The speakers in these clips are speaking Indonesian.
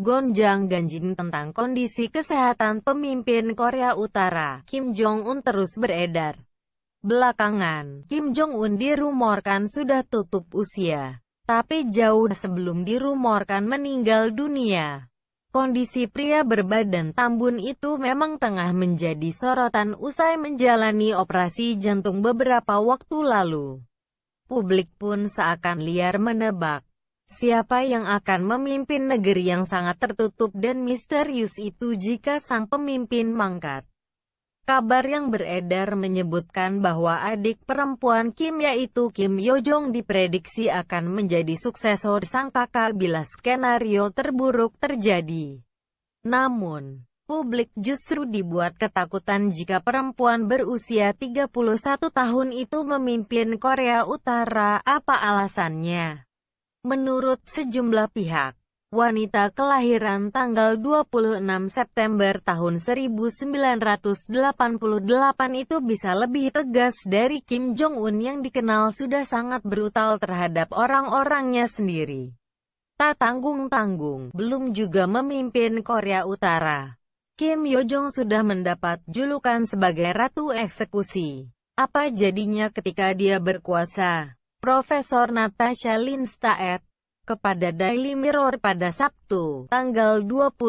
Gonjang-ganjing tentang kondisi kesehatan pemimpin Korea Utara, Kim Jong-un terus beredar. Belakangan, Kim Jong-un dirumorkan sudah tutup usia, tapi jauh sebelum dirumorkan meninggal dunia. Kondisi pria berbadan tambun itu memang tengah menjadi sorotan usai menjalani operasi jantung beberapa waktu lalu. Publik pun seakan liar menebak Siapa yang akan memimpin negeri yang sangat tertutup dan misterius itu jika sang pemimpin mangkat? Kabar yang beredar menyebutkan bahwa adik perempuan Kim yaitu Kim Yo Jong diprediksi akan menjadi suksesor sang kakak bila skenario terburuk terjadi. Namun, publik justru dibuat ketakutan jika perempuan berusia 31 tahun itu memimpin Korea Utara, apa alasannya? Menurut sejumlah pihak, wanita kelahiran tanggal 26 September tahun 1988 itu bisa lebih tegas dari Kim Jong-un yang dikenal sudah sangat brutal terhadap orang-orangnya sendiri. Tak tanggung-tanggung, belum juga memimpin Korea Utara. Kim Yo Jong sudah mendapat julukan sebagai Ratu Eksekusi. Apa jadinya ketika dia berkuasa? Profesor Natasha Linstaet, kepada Daily Mirror pada Sabtu, tanggal 25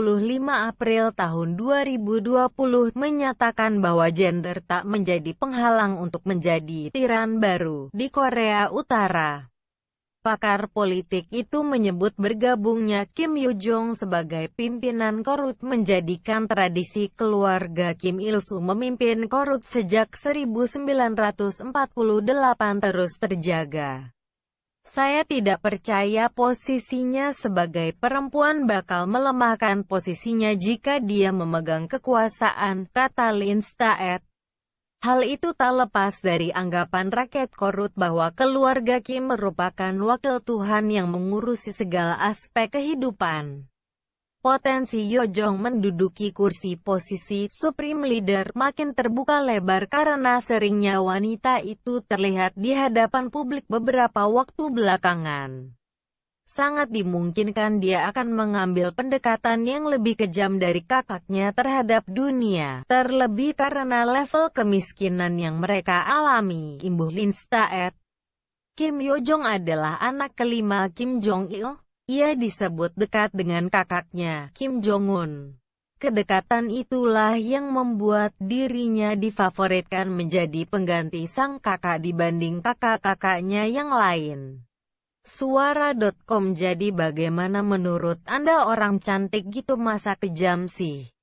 April tahun 2020, menyatakan bahwa gender tak menjadi penghalang untuk menjadi tiran baru di Korea Utara. Pakar politik itu menyebut bergabungnya Kim Yo Jong sebagai pimpinan Korut menjadikan tradisi keluarga Kim Il Sung memimpin Korut sejak 1948 terus terjaga. Saya tidak percaya posisinya sebagai perempuan bakal melemahkan posisinya jika dia memegang kekuasaan, kata Lin Staet. Hal itu tak lepas dari anggapan rakyat korut bahwa keluarga Kim merupakan wakil Tuhan yang mengurusi segala aspek kehidupan. Potensi Yojong menduduki kursi posisi Supreme Leader makin terbuka lebar karena seringnya wanita itu terlihat di hadapan publik beberapa waktu belakangan sangat dimungkinkan dia akan mengambil pendekatan yang lebih kejam dari kakaknya terhadap dunia, terlebih karena level kemiskinan yang mereka alami. Imbuh Lin Staet Kim Yo Jong adalah anak kelima Kim Jong Il. Ia disebut dekat dengan kakaknya, Kim Jong Un. Kedekatan itulah yang membuat dirinya difavoritkan menjadi pengganti sang kakak dibanding kakak-kakaknya yang lain. Suara.com Jadi bagaimana menurut Anda orang cantik gitu masa kejam sih?